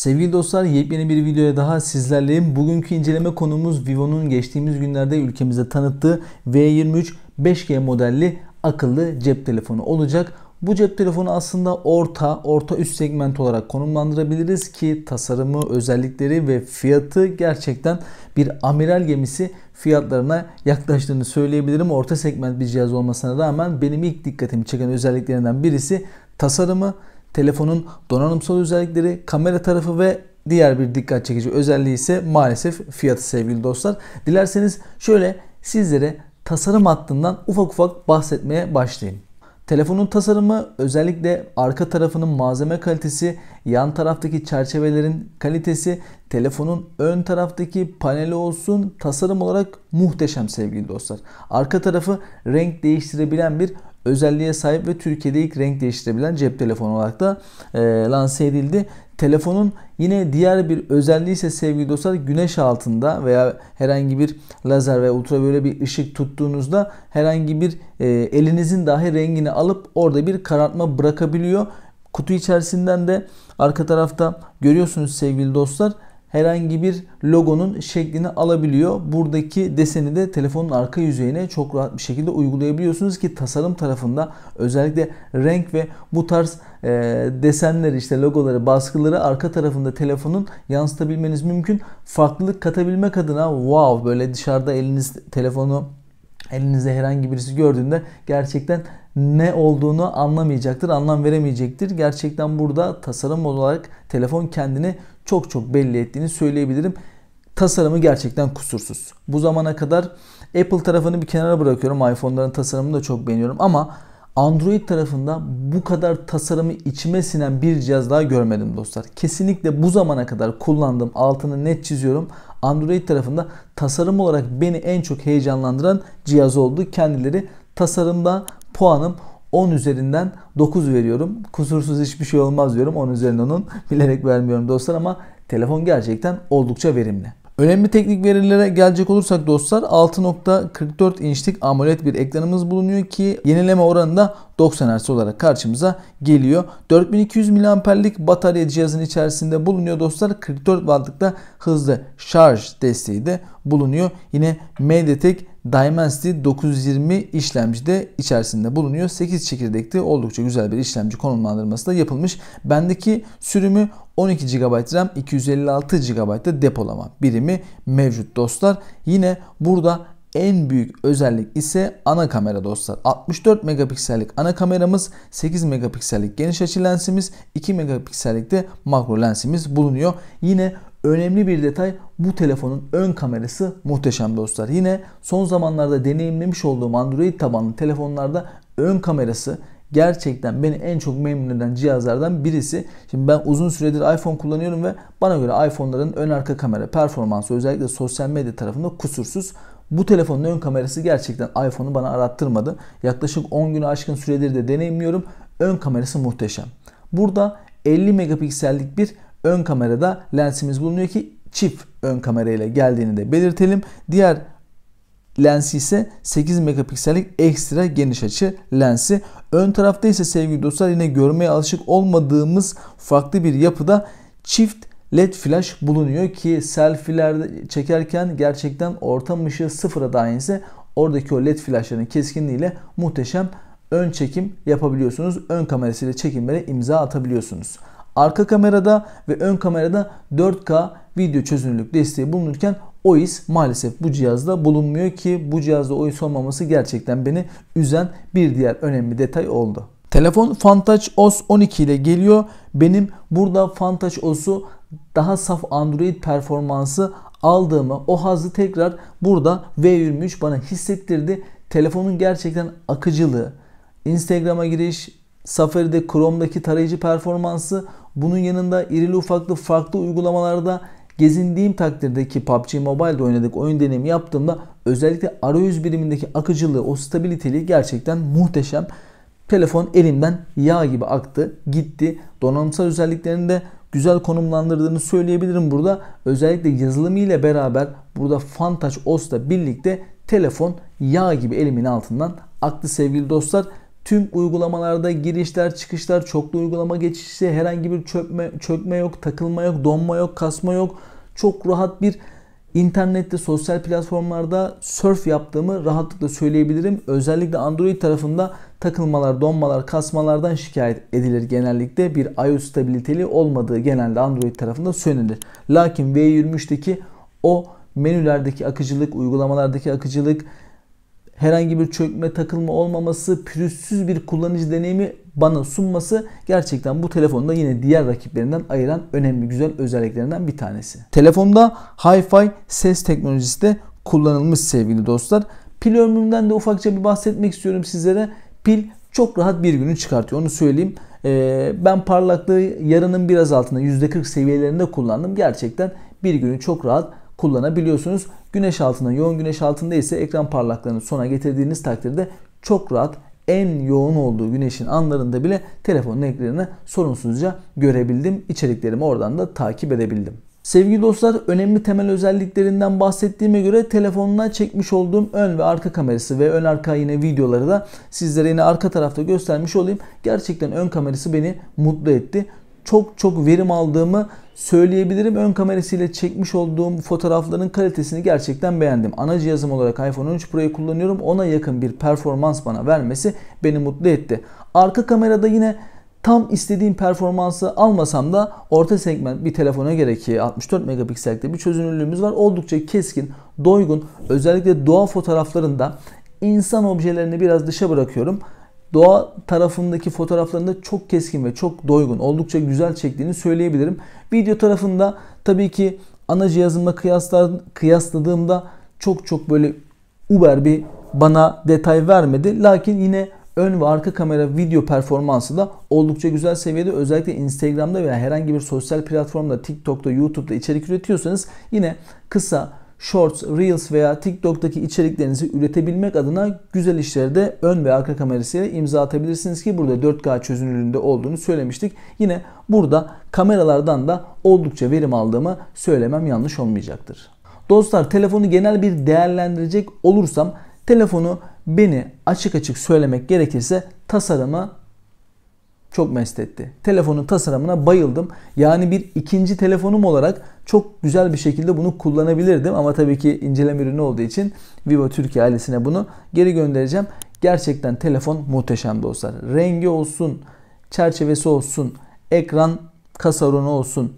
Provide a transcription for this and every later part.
Sevgili dostlar yepyeni bir videoya daha sizlerleyim. Bugünkü inceleme konumuz Vivo'nun geçtiğimiz günlerde ülkemize tanıttığı V23 5G modelli akıllı cep telefonu olacak. Bu cep telefonu aslında orta, orta üst segment olarak konumlandırabiliriz ki tasarımı, özellikleri ve fiyatı gerçekten bir amiral gemisi fiyatlarına yaklaştığını söyleyebilirim. Orta segment bir cihaz olmasına rağmen benim ilk dikkatimi çeken özelliklerinden birisi tasarımı, Telefonun donanımsal özellikleri, kamera tarafı ve diğer bir dikkat çekici özelliği ise maalesef fiyatı sevgili dostlar. Dilerseniz şöyle sizlere tasarım hattından ufak ufak bahsetmeye başlayayım. Telefonun tasarımı özellikle arka tarafının malzeme kalitesi, yan taraftaki çerçevelerin kalitesi, telefonun ön taraftaki paneli olsun tasarım olarak muhteşem sevgili dostlar. Arka tarafı renk değiştirebilen bir özelliğe sahip ve Türkiye'de ilk renk değiştirebilen cep telefonu olarak da e, lanse edildi. Telefonun yine diğer bir özelliği ise sevgili dostlar güneş altında veya herhangi bir lazer veya ultraviyole bir ışık tuttuğunuzda herhangi bir e, elinizin dahi rengini alıp orada bir karartma bırakabiliyor. Kutu içerisinden de arka tarafta görüyorsunuz sevgili dostlar herhangi bir logonun şeklini alabiliyor. Buradaki deseni de telefonun arka yüzeyine çok rahat bir şekilde uygulayabiliyorsunuz ki tasarım tarafında özellikle renk ve bu tarz e, desenleri işte logoları baskıları arka tarafında telefonun yansıtabilmeniz mümkün. Farklılık katabilmek adına wow böyle dışarıda eliniz telefonu elinizde herhangi birisi gördüğünde gerçekten ne olduğunu anlamayacaktır, anlam veremeyecektir. Gerçekten burada tasarım olarak telefon kendini çok çok belli ettiğini söyleyebilirim. Tasarımı gerçekten kusursuz. Bu zamana kadar Apple tarafını bir kenara bırakıyorum. iPhone'ların tasarımını da çok beğeniyorum ama Android tarafında bu kadar tasarımı içime sinen bir cihaz daha görmedim dostlar. Kesinlikle bu zamana kadar kullandığım altını net çiziyorum. Android tarafında tasarım olarak beni en çok heyecanlandıran cihaz oldu. Kendileri tasarımda puanım 10 üzerinden 9 veriyorum. Kusursuz hiçbir şey olmaz diyorum. 10 üzerinden 10 bilerek vermiyorum dostlar ama telefon gerçekten oldukça verimli. Önemli teknik verilere gelecek olursak dostlar 6.44 inçlik AMOLED bir ekranımız bulunuyor ki yenileme oranında 90 Hz olarak karşımıza geliyor. 4200 mAh'lik batarya cihazın içerisinde bulunuyor dostlar. 44 Watt'lık da hızlı şarj desteği de bulunuyor. Yine MediaTek Dimensity 920 işlemci de içerisinde bulunuyor. 8 çekirdekli oldukça güzel bir işlemci konumlandırması da yapılmış. Bendeki sürümü 12 GB RAM 256 GB da depolama birimi mevcut dostlar. Yine burada en büyük özellik ise ana kamera dostlar. 64 megapiksellik ana kameramız, 8 megapiksellik geniş açı lensimiz, 2 megapiksellik de makro lensimiz bulunuyor. Yine Önemli bir detay bu telefonun ön kamerası muhteşem dostlar. Yine son zamanlarda deneyimlemiş olduğum Android tabanlı telefonlarda ön kamerası gerçekten beni en çok memnun eden cihazlardan birisi. Şimdi ben uzun süredir iPhone kullanıyorum ve bana göre iPhone'ların ön arka kamera performansı özellikle sosyal medya tarafında kusursuz. Bu telefonun ön kamerası gerçekten iPhone'u bana arattırmadı. Yaklaşık 10 günü aşkın süredir de deneyimliyorum. Ön kamerası muhteşem. Burada 50 megapiksellik bir ön kamerada lensimiz bulunuyor ki çift ön kamerayla geldiğini de belirtelim. Diğer lensi ise 8 megapiksellik ekstra geniş açı lensi. Ön tarafta ise sevgili dostlar yine görmeye alışık olmadığımız farklı bir yapıda çift LED flash bulunuyor ki selfie'ler çekerken gerçekten ortam ışığı sıfıra ise oradaki o LED flashların keskinliğiyle muhteşem ön çekim yapabiliyorsunuz. Ön kamerasıyla çekimlere imza atabiliyorsunuz arka kamerada ve ön kamerada 4K video çözünürlük desteği bulunurken OIS maalesef bu cihazda bulunmuyor ki bu cihazda OIS olmaması gerçekten beni üzen bir diğer önemli detay oldu. Telefon Fantouch OS 12 ile geliyor. Benim burada Fantouch OS'u daha saf Android performansı aldığımı o hazzı tekrar burada V23 bana hissettirdi. Telefonun gerçekten akıcılığı, Instagram'a giriş, Safari'de Chrome'daki tarayıcı performansı bunun yanında irili ufaklı farklı uygulamalarda gezindiğim takdirde ki PUBG Mobile'de oynadık oyun deneyimi yaptığımda özellikle arayüz birimindeki akıcılığı, o stabiliteliği gerçekten muhteşem. Telefon elimden yağ gibi aktı, gitti. Donanımsal özelliklerini de güzel konumlandırdığını söyleyebilirim burada. Özellikle yazılımı ile beraber burada FunTouch OS'la birlikte telefon yağ gibi elimin altından aktı sevgili dostlar. Tüm uygulamalarda girişler, çıkışlar, çoklu uygulama geçişi, herhangi bir çökme, çökme yok, takılma yok, donma yok, kasma yok. Çok rahat bir internette, sosyal platformlarda surf yaptığımı rahatlıkla söyleyebilirim. Özellikle Android tarafında takılmalar, donmalar, kasmalardan şikayet edilir genellikle. Bir iOS stabiliteli olmadığı genelde Android tarafında söylenir. Lakin V23'teki o menülerdeki akıcılık, uygulamalardaki akıcılık, herhangi bir çökme takılma olmaması, pürüzsüz bir kullanıcı deneyimi bana sunması gerçekten bu telefonda yine diğer rakiplerinden ayıran önemli güzel özelliklerinden bir tanesi. Telefonda Hi-Fi ses teknolojisi de kullanılmış sevgili dostlar. Pil ömrümden de ufakça bir bahsetmek istiyorum sizlere. Pil çok rahat bir günü çıkartıyor onu söyleyeyim. Ee, ben parlaklığı yarının biraz altında %40 seviyelerinde kullandım. Gerçekten bir günü çok rahat kullanabiliyorsunuz. Güneş altında, yoğun güneş altında ise ekran parlaklığını sona getirdiğiniz takdirde çok rahat en yoğun olduğu güneşin anlarında bile telefonun ekranını sorunsuzca görebildim. İçeriklerimi oradan da takip edebildim. Sevgili dostlar önemli temel özelliklerinden bahsettiğime göre telefonuna çekmiş olduğum ön ve arka kamerası ve ön arka yine videoları da sizlere yine arka tarafta göstermiş olayım. Gerçekten ön kamerası beni mutlu etti çok çok verim aldığımı söyleyebilirim. Ön kamerasıyla çekmiş olduğum fotoğrafların kalitesini gerçekten beğendim. Ana cihazım olarak iPhone 13 Pro'yu kullanıyorum. Ona yakın bir performans bana vermesi beni mutlu etti. Arka kamerada yine tam istediğim performansı almasam da orta segment bir telefona göre ki 64 megapikselde bir çözünürlüğümüz var. Oldukça keskin, doygun özellikle doğa fotoğraflarında insan objelerini biraz dışa bırakıyorum doğa tarafındaki fotoğraflarında çok keskin ve çok doygun, oldukça güzel çektiğini söyleyebilirim. Video tarafında tabii ki ana cihazımla kıyasla, kıyasladığımda çok çok böyle uber bir bana detay vermedi. Lakin yine ön ve arka kamera video performansı da oldukça güzel seviyede. Özellikle Instagram'da veya herhangi bir sosyal platformda, TikTok'ta, YouTube'da içerik üretiyorsanız yine kısa Shorts, Reels veya TikTok'taki içeriklerinizi üretebilmek adına güzel işlere de ön ve arka kamerasıyla imza atabilirsiniz ki burada 4K çözünürlüğünde olduğunu söylemiştik. Yine burada kameralardan da oldukça verim aldığımı söylemem yanlış olmayacaktır. Dostlar telefonu genel bir değerlendirecek olursam telefonu beni açık açık söylemek gerekirse tasarımı çok mest etti. Telefonun tasarımına bayıldım. Yani bir ikinci telefonum olarak çok güzel bir şekilde bunu kullanabilirdim. Ama tabii ki inceleme ürünü olduğu için Vivo Türkiye ailesine bunu geri göndereceğim. Gerçekten telefon muhteşem dostlar. Rengi olsun, çerçevesi olsun, ekran kasaronu olsun.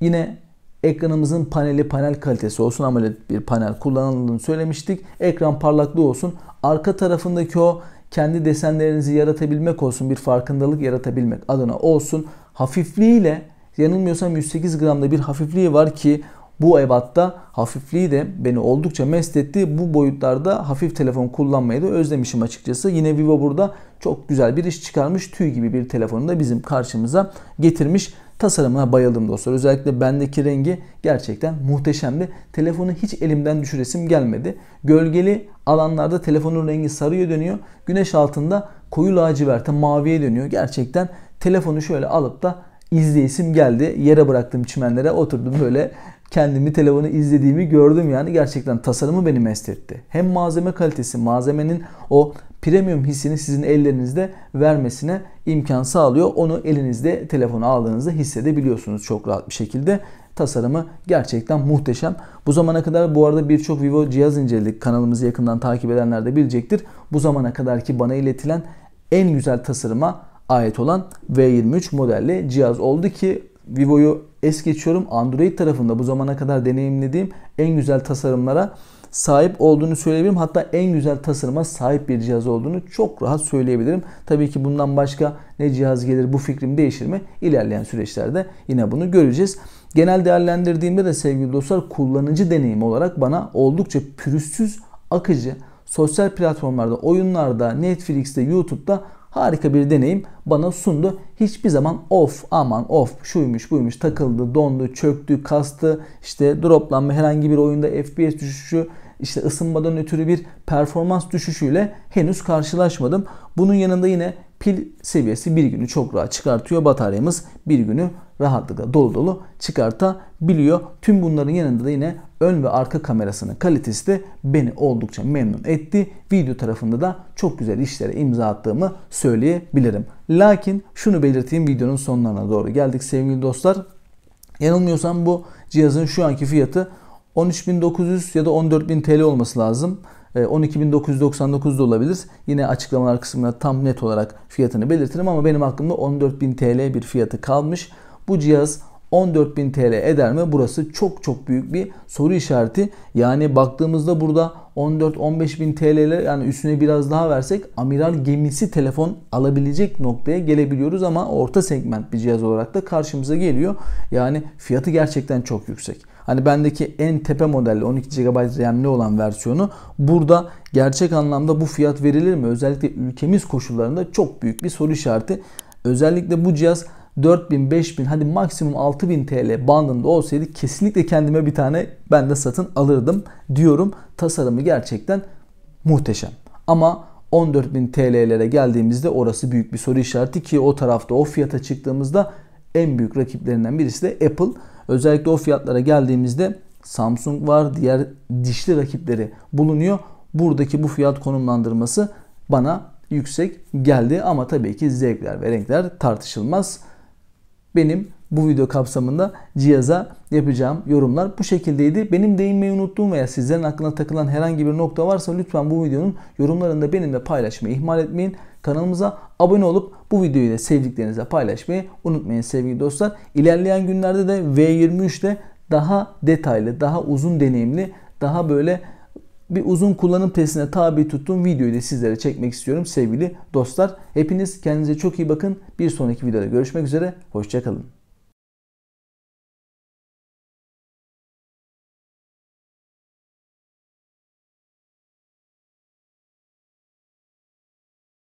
Yine ekranımızın paneli panel kalitesi olsun. AMOLED bir panel kullanıldığını söylemiştik. Ekran parlaklığı olsun. Arka tarafındaki o kendi desenlerinizi yaratabilmek olsun, bir farkındalık yaratabilmek adına olsun. Hafifliğiyle yanılmıyorsam 108 gramda bir hafifliği var ki bu ebatta hafifliği de beni oldukça mest etti. Bu boyutlarda hafif telefon kullanmayı da özlemişim açıkçası. Yine Vivo burada çok güzel bir iş çıkarmış. Tüy gibi bir telefonu da bizim karşımıza getirmiş. Tasarımına bayıldım dostlar. Özellikle bendeki rengi gerçekten muhteşemdi. Telefonu hiç elimden düşüresim gelmedi. Gölgeli alanlarda telefonun rengi sarıya dönüyor. Güneş altında koyu laciverte maviye dönüyor. Gerçekten telefonu şöyle alıp da izleyesim geldi. Yere bıraktım çimenlere oturdum böyle kendimi telefonu izlediğimi gördüm yani gerçekten tasarımı beni mest etti. Hem malzeme kalitesi, malzemenin o premium hissini sizin ellerinizde vermesine imkan sağlıyor. Onu elinizde telefonu aldığınızda hissedebiliyorsunuz çok rahat bir şekilde. Tasarımı gerçekten muhteşem. Bu zamana kadar bu arada birçok Vivo cihaz inceledik. Kanalımızı yakından takip edenler de bilecektir. Bu zamana kadar ki bana iletilen en güzel tasarıma ait olan V23 modelli cihaz oldu ki Vivo'yu es geçiyorum. Android tarafında bu zamana kadar deneyimlediğim en güzel tasarımlara sahip olduğunu söyleyebilirim. Hatta en güzel tasarıma sahip bir cihaz olduğunu çok rahat söyleyebilirim. Tabii ki bundan başka ne cihaz gelir bu fikrim değişir mi? İlerleyen süreçlerde yine bunu göreceğiz. Genel değerlendirdiğimde de sevgili dostlar kullanıcı deneyimi olarak bana oldukça pürüzsüz, akıcı, sosyal platformlarda, oyunlarda, Netflix'te, YouTube'da harika bir deneyim bana sundu. Hiçbir zaman of aman of şuymuş buymuş takıldı, dondu, çöktü, kastı, işte droplanma herhangi bir oyunda FPS düşüşü, işte ısınmadan ötürü bir performans düşüşüyle henüz karşılaşmadım. Bunun yanında yine pil seviyesi bir günü çok rahat çıkartıyor. Bataryamız bir günü rahatlıkla dolu dolu çıkartabiliyor. Tüm bunların yanında da yine ön ve arka kamerasının kalitesi de beni oldukça memnun etti. Video tarafında da çok güzel işlere imza attığımı söyleyebilirim. Lakin şunu belirteyim videonun sonlarına doğru geldik sevgili dostlar. Yanılmıyorsam bu cihazın şu anki fiyatı 13.900 ya da 14.000 TL olması lazım. 12.999 ee, da olabilir. Yine açıklamalar kısmına tam net olarak fiyatını belirtirim ama benim aklımda 14.000 TL bir fiyatı kalmış. Bu cihaz 14.000 TL eder mi? Burası çok çok büyük bir soru işareti. Yani baktığımızda burada 14-15.000 TL'ler yani üstüne biraz daha versek amiral gemisi telefon alabilecek noktaya gelebiliyoruz ama orta segment bir cihaz olarak da karşımıza geliyor. Yani fiyatı gerçekten çok yüksek. Hani bendeki en tepe modelle 12 GB RAM'li olan versiyonu burada gerçek anlamda bu fiyat verilir mi? Özellikle ülkemiz koşullarında çok büyük bir soru işareti. Özellikle bu cihaz 4000, 5000 hadi maksimum 6000 TL bandında olsaydı kesinlikle kendime bir tane ben de satın alırdım diyorum. Tasarımı gerçekten muhteşem. Ama 14.000 TL'lere geldiğimizde orası büyük bir soru işareti ki o tarafta o fiyata çıktığımızda en büyük rakiplerinden birisi de Apple. Özellikle o fiyatlara geldiğimizde Samsung var, diğer dişli rakipleri bulunuyor. Buradaki bu fiyat konumlandırması bana yüksek geldi ama tabii ki zevkler ve renkler tartışılmaz. Benim bu video kapsamında cihaza yapacağım yorumlar bu şekildeydi. Benim değinmeyi unuttuğum veya sizlerin aklına takılan herhangi bir nokta varsa lütfen bu videonun yorumlarında benimle paylaşmayı ihmal etmeyin. Kanalımıza abone olup bu videoyu da sevdiklerinize paylaşmayı unutmayın sevgili dostlar. İlerleyen günlerde de V23'te daha detaylı, daha uzun deneyimli, daha böyle bir uzun kullanım testine tabi tuttuğum videoyu da sizlere çekmek istiyorum sevgili dostlar. Hepiniz kendinize çok iyi bakın. Bir sonraki videoda görüşmek üzere. Hoşçakalın.